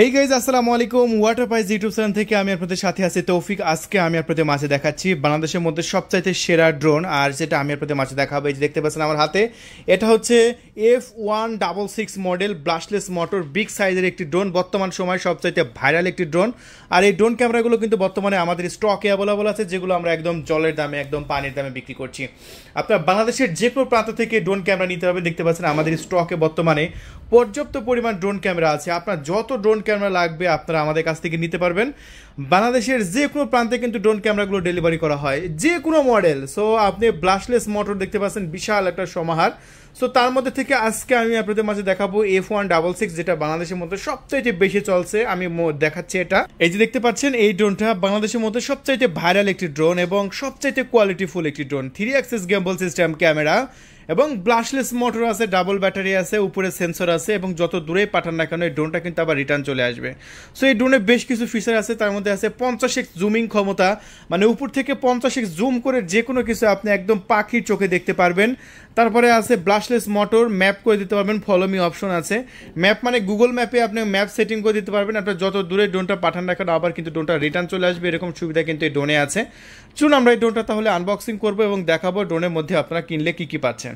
এই গাইজ আসসালামু আলাইকুম ওয়াটার প্রাইস ইউটিউব চ্যানেল থেকে আমি আপনাদের সাথে আছি তৌফিক আজকে আমি আপনাদের মাঝে দেখাচ্ছি বাংলাদেশের মধ্যে সবচাইতে সেরা ড্রোন আর যেটা আমি আপনাদের মাঝে দেখাবো এই যে দেখতে পাচ্ছেন আমার হাতে এটা হচ্ছে F one double six model brushless motor big সাইজের একটি ড্রোন বর্তমান সময় সবচাইতে ভাইরাল একটি ড্রোন আর এই ড্রোন ক্যামেরাগুলো কিন্তু বর্তমানে আমাদের স্টকে অ্যাভেলেবল আছে যেগুলো আমরা একদম জলের দামে একদম পানির দামে বিক্রি করছি আপনার বাংলাদেশের যে কোনো প্রান্ত থেকে ড্রোন ক্যামেরা নিতে হবে দেখতে পাচ্ছেন আমাদের স্টকে বর্তমানে পর্যাপ্ত পরিমাণ ড্রোন ক্যামেরা আছে আপনার যত ড্রোন ক্যামেরা লাগবে আপনারা আমাদের কাছ থেকে নিতে পারবেন বাংলাদেশের যে কোনো প্রান্তে কিন্তু ড্রোন ক্যামেরাগুলো ডেলিভারি করা হয় যে কোনো মডেল সো আপনি ব্লাশলেস মোটর দেখতে পাচ্ছেন বিশাল একটা সমাহার সো তার মধ্যে থেকে আজকে আমি আপনাদের মাঝে দেখাবো এফ ওয়ান ডাবল সিক্স যেটা বাংলাদেশের মধ্যে সবচাইতে বেশি চলছে আমি দেখাচ্ছি এটা এই যে দেখতে পাচ্ছেন এই ড্রোনটা বাংলাদেশের মধ্যে সবচাইতে ভাইরাল একটি ড্রোন এবং সবচাইতে কোয়ালিটিফুল একটি drone three axis gimbal system camera এবং ব্লাশলেস মোটর আছে ডাবল ব্যাটারি আছে উপরে সেন্সর আছে এবং যত দূরে পাঠান না কেন এই ড্রোনটা কিন্তু আবার রিটার্ন চলে আসবে সো এই ড্রোনে বেশ কিছু ফিচার আছে তার মধ্যে আছে পঞ্চাশ এক্স জুমিং ক্ষমতা মানে উপর থেকে পঞ্চাশ এক্স জুম করে যে কোনো কিছু আপনি একদম পাখির চোখে দেখতে পারবেন তারপরে আছে ব্লাশলেস মোটর ম্যাপ করে দিতে পারবেন ফলো মি অপশন আছে ম্যাপ মানে গুগল ম্যাপে আপনি ম্যাপ সেটিং করে দিতে পারবেন আপনার যত দূরে ড্রোনটা পাঠান না কেন আবার কিন্তু ড্রোনটা রিটার্ন চলে আসবে এরকম সুবিধা কিন্তু এই ড্রোনে আছে চুন আমরা এই ড্রোনটা তাহলে আনবক্সিং করবো এবং দেখাবো ড্রোনের মধ্যে আপনারা কিনলে কী কী পাচ্ছেন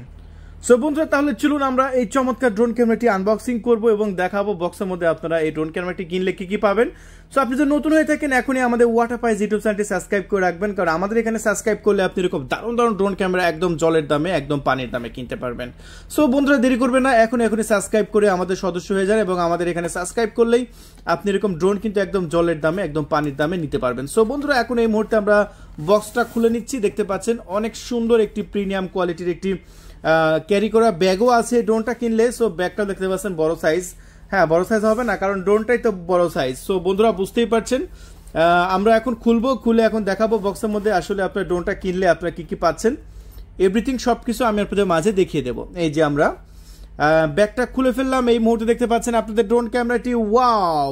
সো বন্ধুরা তাহলে চলুন আমরা এই চমৎকার ড্রোন ক্যামেরাটি আনবক্সিং করব এবং দেখাবো বক্সের মধ্যে আপনারা এই ড্রোন ক্যামেরাটি কিনলে কি কি পাবেন সো আপনি যদি নতুন হয়ে থাকেন এখনই আমাদের ওয়াটার পাইস ইউটিউব চ্যানেলটি সাবস্ক্রাইব করে রাখবেন কারণ আমাদের এখানে সাবস্ক্রাইব করলে আপনি এরকম দারুণ দারুণ ড্রোন ক্যামেরা একদম জলের দামে একদম পানির দামে কিনতে পারবেন সো বন্ধুরা দেরি করবেন না এখন এখনই সাবস্ক্রাইব করে আমাদের সদস্য হয়ে যান এবং আমাদের এখানে সাবস্ক্রাইব করলেই আপনি এরকম ড্রোন কিন্তু একদম জলের দামে একদম পানির দামে নিতে পারবেন সো বন্ধুরা এখন এই মুহূর্তে আমরা বক্সটা খুলে নিচ্ছি দেখতে পাচ্ছেন অনেক সুন্দর একটি প্রিমিয়াম কোয়ালিটির একটি ক্যারি করা ব্যাগও আছে ড্রোনটা কিনলে সো ব্যাগটা দেখতে পাচ্ছেন বড় সাইজ হ্যাঁ বড় সাইজ হবে না কারণ ড্রোনটাই তো বড় সাইজ সো বন্ধুরা বুঝতেই পারছেন আমরা এখন খুলবো খুলে এখন দেখাবো বক্সের মধ্যে আসলে আপনার ড্রোনটা কিনলে আপনারা কী কী পাচ্ছেন এভরিথিং সব কিছু আমি আপনাদের মাঝে দেখিয়ে দেবো এই যে আমরা ব্যাগটা খুলে ফেললাম এই মুহূর্তে দেখতে পাচ্ছেন আপনাদের ড্রোন ক্যামেরাটি ওয়াও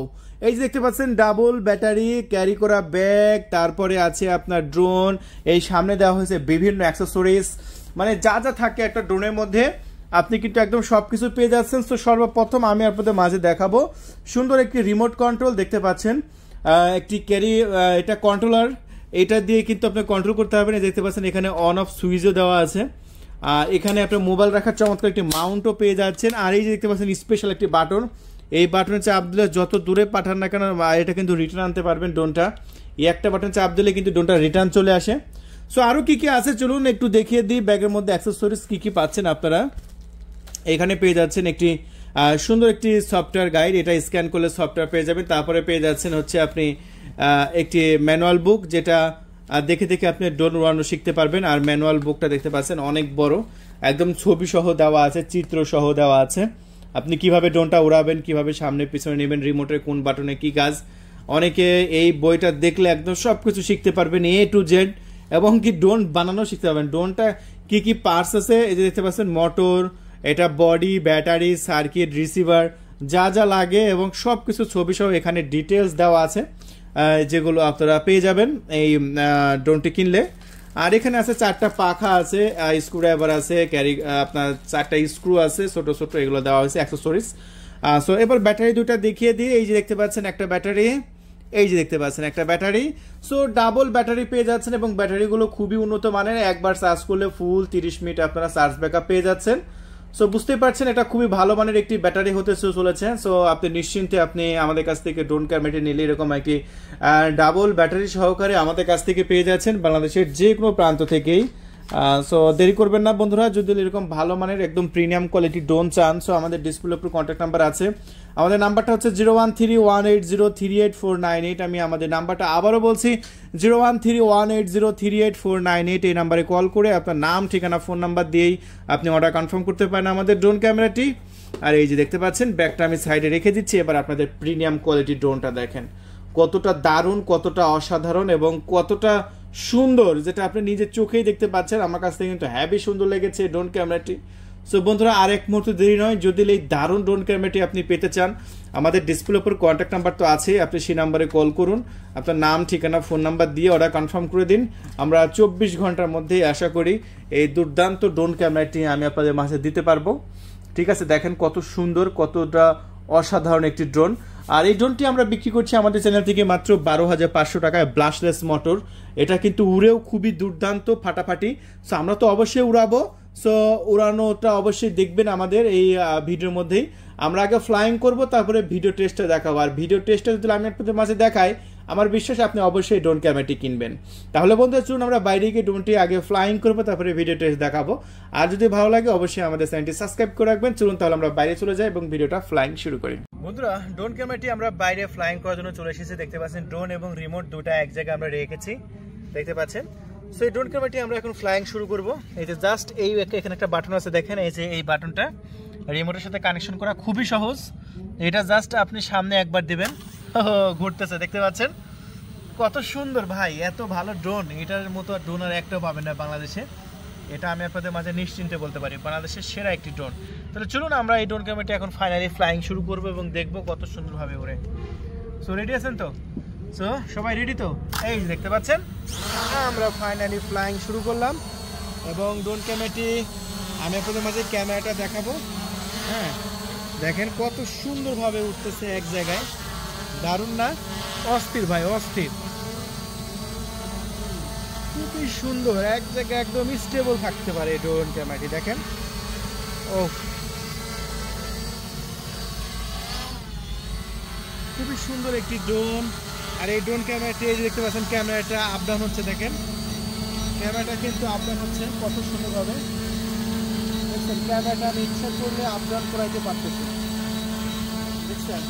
এই যে দেখতে পাচ্ছেন ডাবল ব্যাটারি ক্যারি করা ব্যাগ তারপরে আছে আপনার ড্রোন এই সামনে দেওয়া হয়েছে বিভিন্ন অ্যাক্সেসরিজ মানে যা যা থাকে একটা ড্রোনের মধ্যে আপনি কিন্তু একদম সব কিছু পেয়ে যাচ্ছেন তো সর্বপ্রথম আমি আপনাদের মাঝে দেখাবো সুন্দর একটি রিমোট কন্ট্রোল দেখতে পাচ্ছেন একটি ক্যারি এটা কন্ট্রোলার এটা দিয়ে কিন্তু আপনি কন্ট্রোল করতে পারবেন দেখতে পাচ্ছেন এখানে অন অফ সুইচও দেওয়া আছে আর এখানে আপনার মোবাইল রাখার চমৎকার একটি মাউন্টও পেয়ে যাচ্ছেন আর এই যে দেখতে পাচ্ছেন স্পেশাল একটি বাটন এই বাটনে চাপ দিলে যত দূরে পাঠান না কেন এটা কিন্তু রিটার্ন আনতে পারবেন ডোনটা এই একটা বাটন চাপ দিলে কিন্তু ডোনটা রিটার্ন চলে আসে সো আরও কী কী আছে চলুন একটু দেখিয়ে দিই ব্যাগের মধ্যে অ্যাক্সেসরিজ কী কী পাচ্ছেন আপনারা এখানে পেয়ে যাচ্ছেন একটি সুন্দর একটি সফটওয়্যার গাইড এটা স্ক্যান করলে সফটওয়্যার পেয়ে যাবেন তারপরে পেয়ে যাচ্ছেন হচ্ছে আপনি একটি ম্যানুয়াল বুক যেটা দেখে দেখে আপনি ড্রোন উড়ানো শিখতে পারবেন আর ম্যানুয়াল বুকটা দেখতে পাচ্ছেন অনেক বড় একদম ছবি সহ দেওয়া আছে চিত্র সহ দেওয়া আছে আপনি কিভাবে ড্রোনটা উড়াবেন কিভাবে সামনে পিছনে নেবেন রিমোটের কোন বাটনে কি কাজ অনেকে এই বইটা দেখলে একদম সব কিছু শিখতে পারবেন এ টু জেড এবং কি ডোন বানানো শিখতে পারবেন ডোনটা কি কি পার্টস আছে এই যে দেখতে পাচ্ছেন মোটর এটা বডি ব্যাটারি সার্কিট রিসিভার যা যা লাগে এবং সব কিছু ছবি সহ এখানে ডিটেলস দেওয়া আছে যেগুলো আপনারা পেয়ে যাবেন এই ড্রোনটি কিনলে আর এখানে আছে চারটা পাখা আছে স্ক্রুড্রাইভার আছে ক্যারি আপনার চারটা স্ক্রু আছে ছোটো ছোটো এগুলো দেওয়া হয়েছে অ্যাক্সেসরিজ সো এবার ব্যাটারি দুটা দেখিয়ে দিই এই যে দেখতে পাচ্ছেন একটা ব্যাটারি এই যে দেখতে পাচ্ছেন একটা ব্যাটারি সো ডাবল ব্যাটারি পেয়ে যাচ্ছেন এবং ব্যাটারিগুলো খুবই উন্নত মানের একবার চার্জ করলে ফুল তিরিশ মিনিট আপনারা চার্জ ব্যাকআপ পেয়ে যাচ্ছেন সো বুঝতে পারছেন এটা খুবই ভালো মানের একটি ব্যাটারি হতে চলেছে সো আপনি নিশ্চিন্তে আপনি আমাদের কাছ থেকে ড্রোন মেটে নিলে এরকম একটি ডাবল ব্যাটারি সহকারে আমাদের কাছ থেকে পেয়ে যাচ্ছেন বাংলাদেশের যে কোনো প্রান্ত থেকেই সো দেরি করবেন না বন্ধুরা যদি এরকম ভালো মানের একদম প্রিমিয়াম কোয়ালিটি ড্রোন চান সো আমাদের ডিসপ্লে উপর কন্ট্যাক্ট নাম্বার আছে আমাদের নাম্বারটা হচ্ছে zero one three one eight zero three eight four nine eight আমি আমাদের নাম্বারটা আবারও বলছি zero one three one eight zero three eight four nine eight এই নাম্বারে কল করে আপনার নাম ঠিকানা ফোন নাম্বার দিয়েই আপনি অর্ডার কনফার্ম করতে পারেন আমাদের ড্রোন ক্যামেরাটি আর এই যে দেখতে পাচ্ছেন ব্যাগটা আমি সাইডে রেখে দিচ্ছি এবার আপনাদের প্রিমিয়াম কোয়ালিটি ড্রোনটা দেখেন কতটা দারুণ কতটা অসাধারণ এবং কতটা সুন্দর যেটা আপনি নিজের চোখেই দেখতে পাচ্ছেন আমার কাছ থেকে কিন্তু হ্যাভি সুন্দর লেগেছে ড্রোন ক্যামেরাটি সো বন্ধুরা আর এক মুহূর্ত দেরি নয় যদি এই দারুণ ড্রোন ক্যামেরাটি আপনি পেতে চান আমাদের ডিসপ্লে ওপর কন্ট্যাক্ট নাম্বার তো আছে আপনি সেই নাম্বারে কল করুন আপনার নাম ঠিকানা ফোন নাম্বার দিয়ে অর্ডার কনফার্ম করে দিন আমরা চব্বিশ ঘন্টার মধ্যেই আশা করি এই দুর্দান্ত ড্রোন ক্যামেরাটি আমি আপনাদের মাঝে দিতে পারবো ঠিক আছে দেখেন কত সুন্দর কতটা অসাধারণ একটি ড্রোন আর এই ড্রোনটি আমরা বিক্রি করছি আমাদের চ্যানেল থেকে মাত্র বারো হাজার পাঁচশো টাকায় ব্লাশলেস মোটর এটা কিন্তু উড়েও খুবই দুর্দান্ত ফাটাফাটি সো আমরা তো অবশ্যই উড়াবো সো উড়ানোটা অবশ্যই দেখবেন আমাদের এই ভিডিওর মধ্যেই আমরা আগে ফ্লাইং করব তারপরে ভিডিও টেস্টটা দেখাবো আর ভিডিও টেস্টটা যদি আমি একটু মাঝে দেখাই আমার বিশ্বাস আপনি অবশ্যই ড্রোন ক্যামেরাটি কিনবেন তাহলে বন্ধুরা চলুন আমরা বাইরে গিয়ে ড্রোনটি আগে ফ্লাইং করবো তারপরে ভিডিও টেস্ট দেখাবো আর যদি ভালো লাগে অবশ্যই আমাদের চ্যানেলটি সাবস্ক্রাইব করে রাখবেন চলুন তাহলে আমরা বাইরে চলে যাই এবং ভিডিওটা ফ্লাইং শুরু করি বন্ধুরা ড্রোন ক্যামেরাটি আমরা বাইরে ফ্লাইং করার জন্য চলে এসেছি দেখতে পাচ্ছেন ড্রোন এবং রিমোট দুটা এক জায়গায় আমরা রেখেছি দেখতে পাচ্ছেন সো এই ড্রোন ক্যামেরাটি আমরা এখন ফ্লাইং শুরু করব এই যে জাস্ট এই এখানে একটা বাটন আছে দেখেন এই যে এই বাটনটা রিমোটের সাথে কানেকশন করা খুবই সহজ এটা জাস্ট আপনি সামনে একবার দেবেন ঘুরতেছে দেখতে পাচ্ছেন কত সুন্দর ভাই এত ভালো ড্রোন এটার মতো ড্রোন আর একটাও পাবেন না বাংলাদেশে এটা আমি আপনাদের মাঝে নিশ্চিন্তে বলতে পারি বাংলাদেশের সেরা একটি ড্রোন তাহলে চলুন আমরা এই ড্রোন ক্যামেরাটি এখন ফাইনালি ফ্লাইং শুরু করবো এবং দেখবো কত সুন্দরভাবে ওরে সো রেডি আছেন তো সো সবাই রেডি তো এই দেখতে পাচ্ছেন আমরা ফাইনালি ফ্লাইং শুরু করলাম এবং ড্রোন ক্যামেরাটি আমি আপনাদের মাঝে ক্যামেরাটা দেখাবো হ্যাঁ দেখেন কত সুন্দরভাবে উঠতেছে এক জায়গায় দারুণ না অস্থির ভাই অস্থির খুবই সুন্দর এক জায়গায় একদম স্টেবল থাকতে পারে এই ড্রোন ক্যামেরাটি দেখেন ও খুবই সুন্দর একটি ড্রোন আর এই ড্রোন ক্যামেরাটি এই দেখতে পাচ্ছেন ক্যামেরাটা আপডাউন হচ্ছে দেখেন ক্যামেরাটা কিন্তু আপডাউন হচ্ছে কত সুন্দরভাবে ক্যামেরাটা আমি ইচ্ছা করলে আপডাউন করাইতে পারতেছি দেখছেন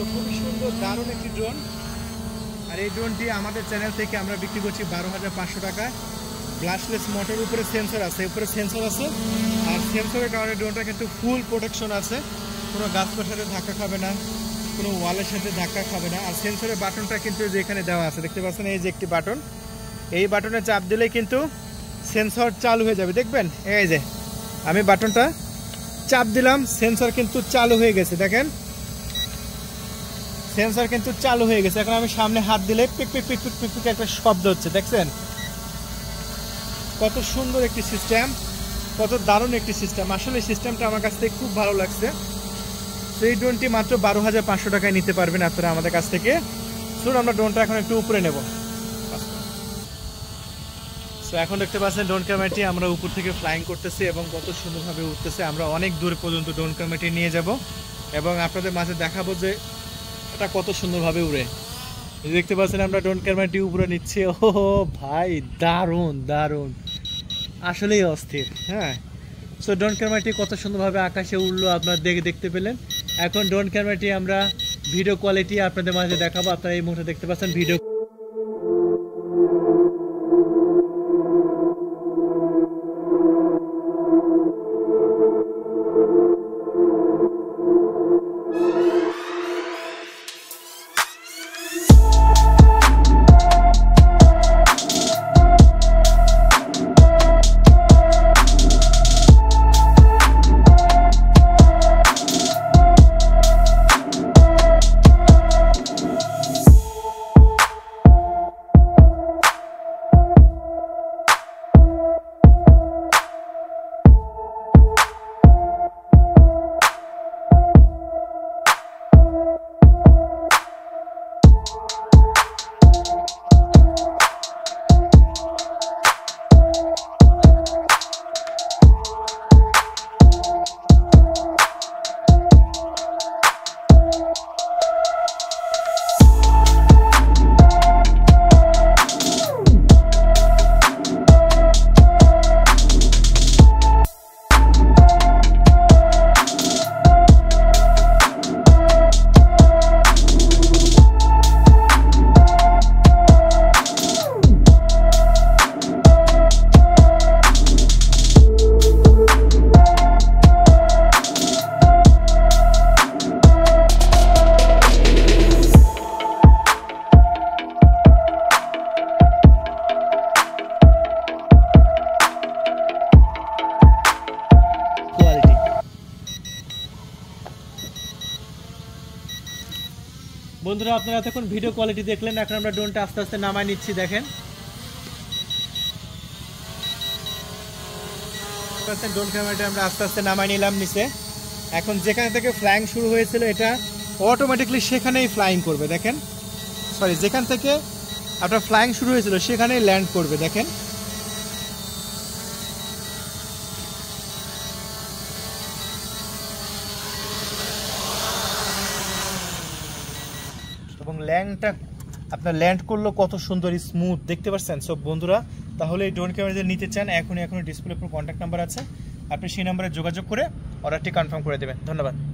তো খুবই সুন্দর দারুণ একটি ড্রোন আর এই ড্রোনটি আমাদের চ্যানেল থেকে আমরা বিক্রি করছি বারো হাজার পাঁচশো টাকা গ্লাসলেস মোটর উপরে সেন্সর আছে উপরে সেন্সর আছে আর সেন্সরের কারণে ড্রোনটা কিন্তু ফুল প্রোটেকশন আছে কোনো গাছপার সাথে ধাক্কা খাবে না কোনো ওয়ালের সাথে ধাক্কা খাবে না আর সেন্সরের বাটনটা কিন্তু যেখানে দেওয়া আছে দেখতে পাচ্ছেন এই যে একটি বাটন এই বাটনে চাপ দিলে কিন্তু সেন্সর চালু হয়ে যাবে দেখবেন এই যে আমি বাটনটা চাপ দিলাম সেন্সর কিন্তু চালু হয়ে গেছে দেখেন সেন্সার কিন্তু চালু হয়ে গেছে এখন আমি সামনে হাত দিলে পিক পিক পিক পিক পিক পিক একটা শব্দ হচ্ছে দেখছেন কত সুন্দর একটি সিস্টেম কত দারুণ একটি সিস্টেম আসলে সিস্টেমটা আমার কাছ থেকে খুব ভালো লাগছে তো এই ড্রোনটি মাত্র বারো হাজার পাঁচশো টাকায় নিতে পারবেন আপনারা আমাদের কাছ থেকে শুনুন আমরা ড্রোনটা এখন একটু উপরে নেব তো এখন দেখতে পাচ্ছেন ড্রোন ক্যামেরাটি আমরা উপর থেকে ফ্লাইং করতেছি এবং কত সুন্দরভাবে উঠতেছে আমরা অনেক দূর পর্যন্ত ড্রোন ক্যামেরাটি নিয়ে যাব এবং আপনাদের মাঝে দেখাবো যে কাকটা কত সুন্দরভাবে উড়ে দেখতে পাচ্ছেন আমরা ডোন ক্যারমার ডিউ উপরে নিচ্ছি ও ভাই দারুণ দারুণ আসলেই অস্থির হ্যাঁ সো ডোন ক্যামেরাটি কত সুন্দরভাবে আকাশে উঠলো আপনারা দেখে দেখতে পেলেন এখন ডোন ক্যামেরাটি আমরা ভিডিও কোয়ালিটি আপনাদের মাঝে দেখাবো আপনারা এই মুহূর্তে দেখতে পাচ্ছেন ভিডিও বন্ধুরা আপনারা এতক্ষণ ভিডিও কোয়ালিটি দেখলেন এখন আমরা ড্রোনটা আস্তে আস্তে নামায় নিচ্ছি দেখেন ড্রোন ক্যামেরাটা আমরা আস্তে আস্তে নামায় নিলাম নিচে এখন যেখানে থেকে ফ্লাইং শুরু হয়েছিল এটা অটোমেটিকলি সেখানেই ফ্লাইং করবে দেখেন সরি যেখান থেকে আপনার ফ্লাইং শুরু হয়েছিল সেখানেই ল্যান্ড করবে দেখেন ল্যাংটা আপনার ল্যান্ড করলো কত সুন্দর স্মুথ দেখতে পাচ্ছেন সব বন্ধুরা তাহলে এই ড্রোন ক্যামেরা যদি নিতে চান এখনই এখনই ডিসপ্লে উপর কন্ট্যাক্ট নাম্বার আছে আপনি সেই নাম্বারে যোগাযোগ করে অর্ডারটি কনফার্ম করে দেবেন ধন্যবাদ